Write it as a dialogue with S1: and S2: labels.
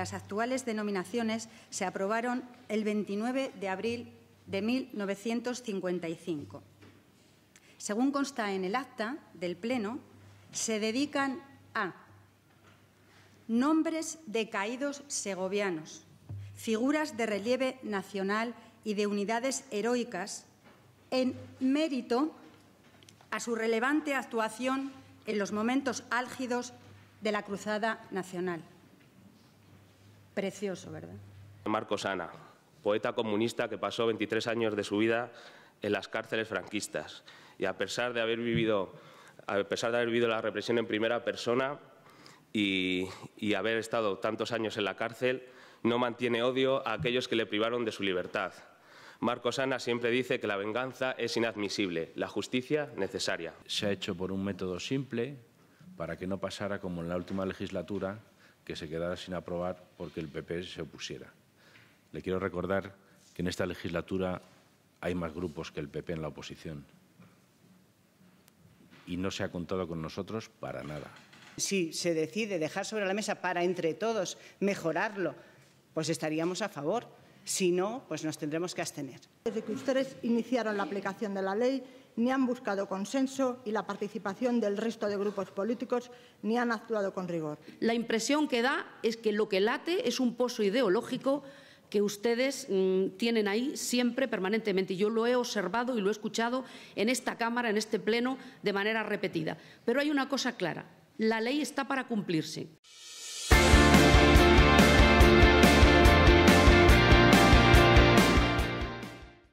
S1: las actuales denominaciones se aprobaron el 29 de abril de 1955. Según consta en el acta del Pleno, se dedican a nombres de caídos segovianos, figuras de relieve nacional y de unidades heroicas en mérito a su relevante actuación en los momentos álgidos de la Cruzada Nacional. Precioso, ¿verdad?
S2: Marcos Ana, poeta comunista que pasó 23 años de su vida en las cárceles franquistas y a pesar de haber vivido, a pesar de haber vivido la represión en primera persona y, y haber estado tantos años en la cárcel, no mantiene odio a aquellos que le privaron de su libertad. Marcos Ana siempre dice que la venganza es inadmisible, la justicia
S3: necesaria. Se ha hecho por un método simple, para que no pasara como en la última legislatura, que se quedara sin aprobar porque el PP se opusiera. Le quiero recordar que en esta legislatura hay más grupos que el PP en la oposición y no se ha contado con nosotros para nada.
S4: Si se decide dejar sobre la mesa para entre todos mejorarlo, pues estaríamos a favor. Si no, pues nos tendremos que abstener. Desde que ustedes iniciaron la aplicación de la ley, ni han buscado consenso y la participación del resto de grupos políticos ni han actuado con rigor. La
S5: impresión que da es que lo que late es un pozo ideológico que ustedes mm, tienen ahí siempre, permanentemente. Yo lo he observado y lo he escuchado en esta Cámara, en este Pleno, de manera repetida. Pero hay una cosa clara. La ley está para cumplirse.